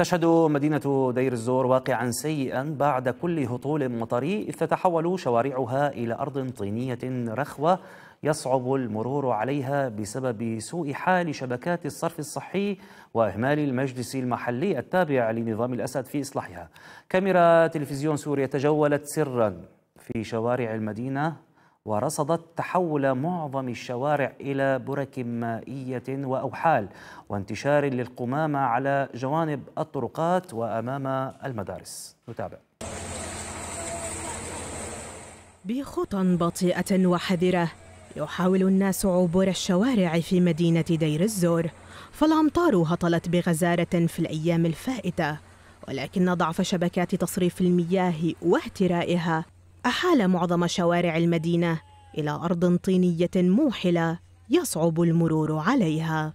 تشهد مدينة دير الزور واقعا سيئا بعد كل هطول مطري إذ تتحول شوارعها إلى أرض طينية رخوة يصعب المرور عليها بسبب سوء حال شبكات الصرف الصحي وإهمال المجلس المحلي التابع لنظام الأسد في إصلاحها كاميرا تلفزيون سوريا تجولت سرا في شوارع المدينة ورصدت تحول معظم الشوارع إلى برك مائية وأوحال وانتشار للقمامة على جوانب الطرقات وأمام المدارس نتابع بخطى بطيئة وحذرة يحاول الناس عبور الشوارع في مدينة دير الزور فالأمطار هطلت بغزارة في الأيام الفائتة ولكن ضعف شبكات تصريف المياه واهترائها أحال معظم شوارع المدينة إلى أرض طينية موحلة يصعب المرور عليها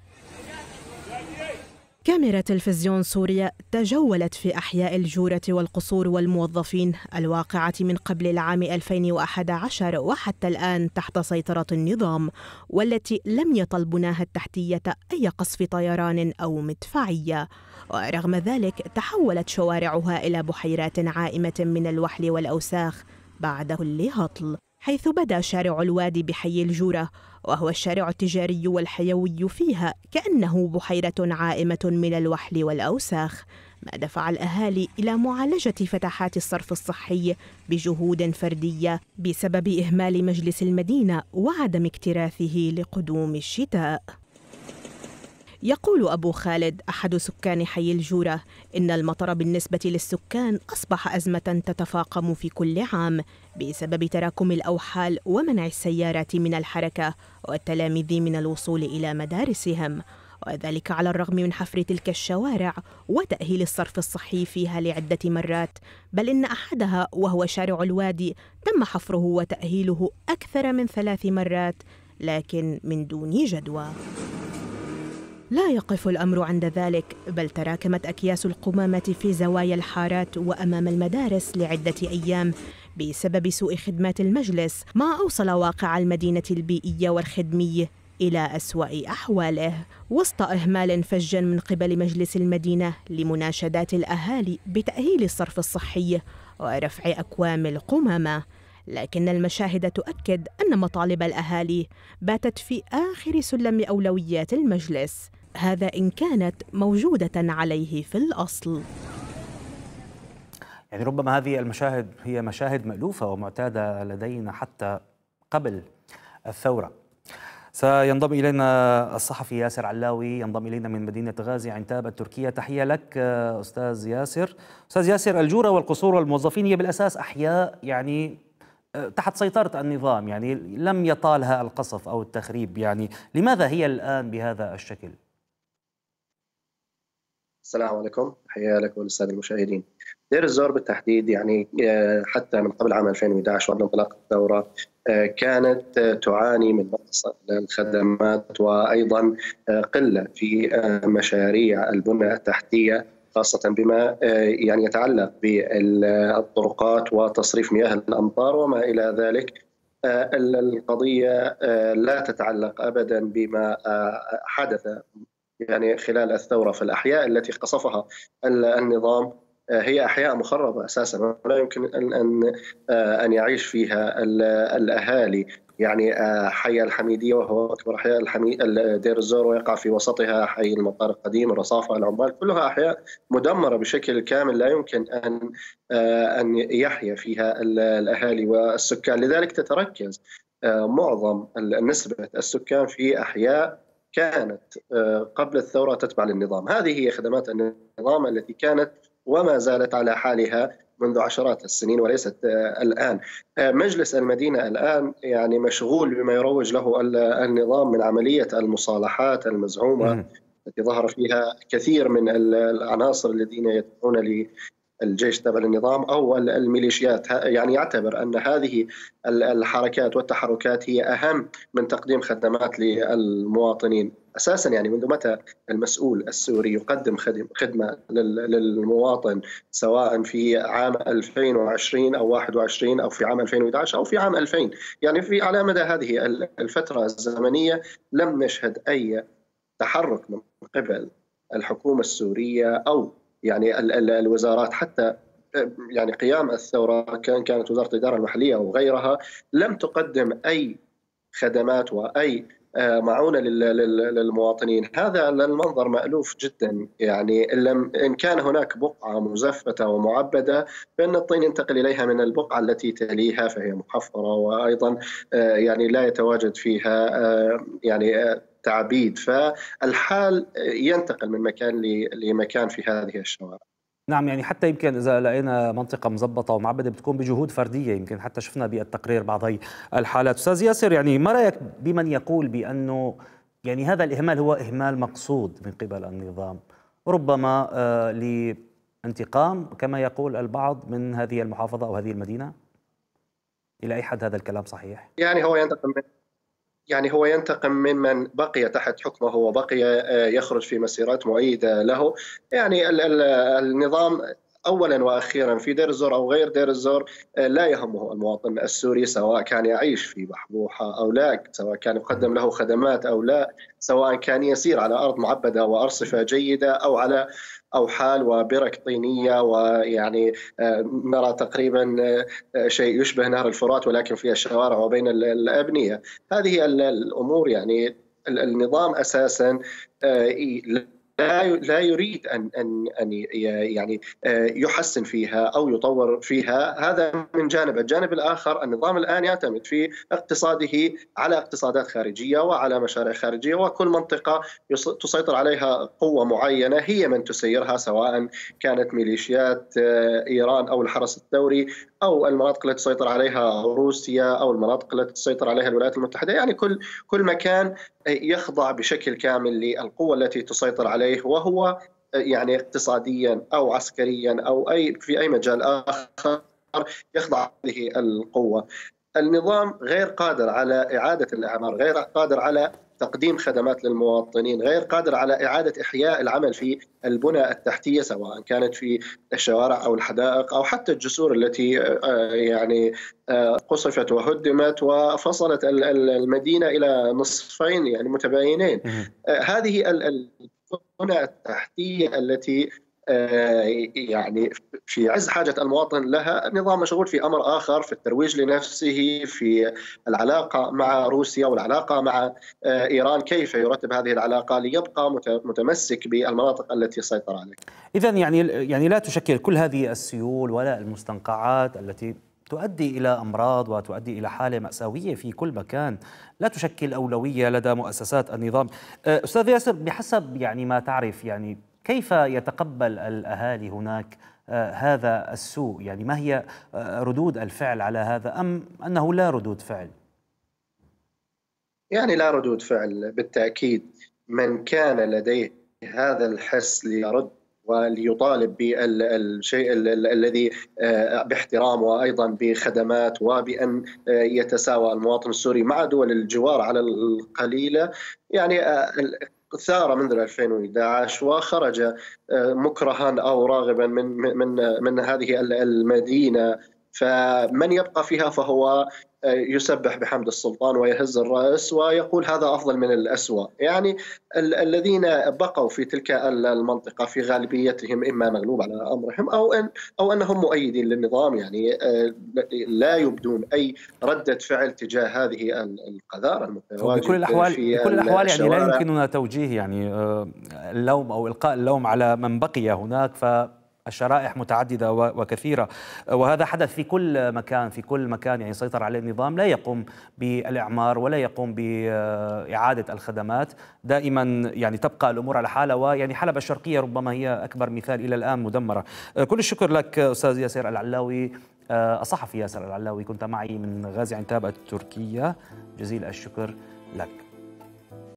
كاميرا تلفزيون سوريا تجولت في أحياء الجورة والقصور والموظفين الواقعة من قبل العام 2011 وحتى الآن تحت سيطرة النظام والتي لم يطلبناها التحتية أي قصف طيران أو مدفعية ورغم ذلك تحولت شوارعها إلى بحيرات عائمة من الوحل والأوساخ بعد كل هطل حيث بدا شارع الوادي بحي الجورة وهو الشارع التجاري والحيوي فيها كأنه بحيرة عائمة من الوحل والأوساخ ما دفع الأهالي إلى معالجة فتحات الصرف الصحي بجهود فردية بسبب إهمال مجلس المدينة وعدم اكتراثه لقدوم الشتاء يقول أبو خالد أحد سكان حي الجورة إن المطر بالنسبة للسكان أصبح أزمة تتفاقم في كل عام بسبب تراكم الأوحال ومنع السيارات من الحركة والتلاميذ من الوصول إلى مدارسهم وذلك على الرغم من حفر تلك الشوارع وتأهيل الصرف الصحي فيها لعدة مرات بل إن أحدها وهو شارع الوادي تم حفره وتأهيله أكثر من ثلاث مرات لكن من دون جدوى لا يقف الامر عند ذلك بل تراكمت اكياس القمامه في زوايا الحارات وامام المدارس لعده ايام بسبب سوء خدمات المجلس ما اوصل واقع المدينه البيئي والخدمي الى اسوا احواله وسط اهمال فج من قبل مجلس المدينه لمناشدات الاهالي بتاهيل الصرف الصحي ورفع اكوام القمامه لكن المشاهد تؤكد ان مطالب الاهالي باتت في اخر سلم اولويات المجلس هذا إن كانت موجودة عليه في الأصل يعني ربما هذه المشاهد هي مشاهد مألوفة ومعتادة لدينا حتى قبل الثورة سينضم إلينا الصحفي ياسر علاوي ينضم إلينا من مدينة غازي عنتاب التركية تحية لك أستاذ ياسر أستاذ ياسر الجورة والقصور والموظفين هي بالأساس أحياء يعني آه، تحت سيطرة النظام يعني لم يطالها القصف أو التخريب يعني لماذا هي الآن بهذا الشكل؟ السلام عليكم حيا لك والاستاذ المشاهدين دير الزور بالتحديد يعني آه، حتى من قبل عام 2011 وقبل انطلاق الثوره آه، كانت آه، تعاني من نقص الخدمات وايضا قله في مشاريع البنى التحتيه خاصة بما يعني يتعلق بالطرقات وتصريف مياه الأمطار وما إلى ذلك القضية لا تتعلق أبدا بما حدث يعني خلال الثورة فالأحياء التي اقتصفها النظام آه، هي أحياء مخربة أساسا ولا يمكن أن أن آه، أن يعيش فيها الأهالي يعني آه، حي الحميدية وهو أكبر أحياء الحميد دير الزور ويقع في وسطها حي المطار القديم الرصافة العمال كلها أحياء مدمرة بشكل كامل لا يمكن أن أن يحيا فيها الأهالي والسكان لذلك تتركز معظم نسبة السكان في أحياء كانت آه، قبل الثورة تتبع للنظام هذه هي خدمات النظام التي كانت وما زالت على حالها منذ عشرات السنين وليست آه، الآن آه، مجلس المدينة الآن يعني مشغول بما يروج له النظام من عملية المصالحات المزعومة التي ظهر فيها كثير من العناصر الذين يدعون الجيش تبع النظام او الميليشيات يعني يعتبر ان هذه الحركات والتحركات هي اهم من تقديم خدمات للمواطنين اساسا يعني منذ متى المسؤول السوري يقدم خدمه للمواطن سواء في عام 2020 او 21 او في عام 2011 او في عام 2000 يعني في على مدى هذه الفتره الزمنيه لم نشهد اي تحرك من قبل الحكومه السوريه او يعني الوزارات حتى يعني قيام الثوره كان كانت وزاره الاداره المحليه وغيرها لم تقدم اي خدمات واي آه، معونه للمواطنين هذا المنظر مألوف جدا يعني ان كان هناك بقعه مزفته ومعبده فان الطين ينتقل اليها من البقعه التي تليها فهي محفره وايضا آه، يعني لا يتواجد فيها آه، يعني التعبيد فالحال ينتقل من مكان لمكان في هذه الشوارع نعم يعني حتى يمكن اذا لقينا منطقه مزبطه ومعبده بتكون بجهود فرديه يمكن حتى شفنا بالتقرير بعض هي الحالات استاذ ياسر يعني ما رايك بمن يقول بانه يعني هذا الاهمال هو اهمال مقصود من قبل النظام ربما آه لانتقام كما يقول البعض من هذه المحافظه او هذه المدينه الى اي حد هذا الكلام صحيح يعني هو ينتقم من يعني هو ينتقم ممن بقي تحت حكمه وبقي آه، يخرج في مسيرات مؤيده له يعني النظام اولا واخيرا في دير الزور او غير دير الزور آه، لا يهمه المواطن السوري سواء كان يعيش في بحبوحه او لا، سواء كان يقدم له خدمات او لا، سواء كان يسير على ارض معبده وارصفه جيده او على اوحال وبرك طينيه ويعني آه، نرى تقريبا آه، شيء يشبه نهر الفرات ولكن في الشوارع وبين الابنيه، هذه الامور يعني النظام اساسا لا لا يريد ان ان ان يعني آه، يحسن فيها او يطور فيها هذا من جانب الجانب الاخر النظام الان يعتمد في اقتصاده على اقتصادات خارجيه وعلى مشاريع خارجيه وكل منطقه تسيطر عليها قوه معينه هي من تسيرها سواء كانت ميليشيات آه، ايران او الحرس الثوري او المناطق التي تسيطر عليها روسيا او المناطق التي تسيطر عليها الولايات المتحده يعني كل كل مكان يخضع بشكل كامل للقوه التي تسيطر عليها عليه وهو آه، يعني اقتصاديا او عسكريا او اي في اي مجال اخر يخضع هذه القوه. النظام غير قادر على اعاده الاعمار، غير قادر على تقديم خدمات للمواطنين غير قادر على إعادة إحياء العمل في البنى التحتية سواء كانت في الشوارع أو الحدائق أو حتى الجسور التي آه، يعني آه، قصفت وهدمت وفصلت المدينة إلى نصفين يعني متباينين هذه البنى التحتية التي آه، يعني في عز حاجة المواطن لها النظام مشغول في أمر آخر في الترويج لنفسه في العلاقة مع روسيا والعلاقة مع آه، إيران كيف يرتب هذه العلاقة ليبقى متمسك بالمناطق التي سيطر عليها إذا يعني يعني لا تشكل كل هذه السيول ولا المستنقعات التي تؤدي الى امراض وتؤدي الى حاله ماساويه في كل مكان، لا تشكل اولويه لدى مؤسسات النظام. أه، استاذ ياسر بحسب يعني ما تعرف يعني كيف يتقبل الاهالي هناك أه، هذا السوء؟ يعني ما هي أه، ردود الفعل على هذا ام انه لا ردود فعل؟ يعني لا ردود فعل بالتاكيد من كان لديه هذا الحس ليرد وليطالب بالشيء الذي آه، باحترام وايضا بخدمات وبان آه، يتساوى المواطن السوري مع دول الجوار على القليله يعني آه، ثار منذ 2011 وخرج مكرها او راغبا من من من هذه المدينه فمن يبقى فيها فهو آه، يسبح بحمد السلطان ويهز الرأس ويقول هذا أفضل من الأسوأ يعني ال- الذين بقوا في تلك المنطقة في غالبيتهم إما مغلوب على أمرهم أو, أن أو أنهم مؤيدين للنظام يعني آه، لا يبدون أي ردة فعل تجاه هذه القذارة المتواجدة بكل الأحوال, في بكل الأحوال يعني لا يمكننا توجيه يعني آه، اللوم أو إلقاء اللوم على من بقي هناك ف الشرائح متعددة وكثيرة وهذا حدث في كل مكان في كل مكان يعني سيطر عليه النظام لا يقوم بالإعمار ولا يقوم بإعادة الخدمات دائما يعني تبقى الأمور على حالة ويعني حلب الشرقية ربما هي أكبر مثال إلى الآن مدمرة كل الشكر لك أستاذ ياسر العلاوي آه، الصحفي ياسر العلاوي كنت معي من غازي عنتاب التركية جزيل الشكر لك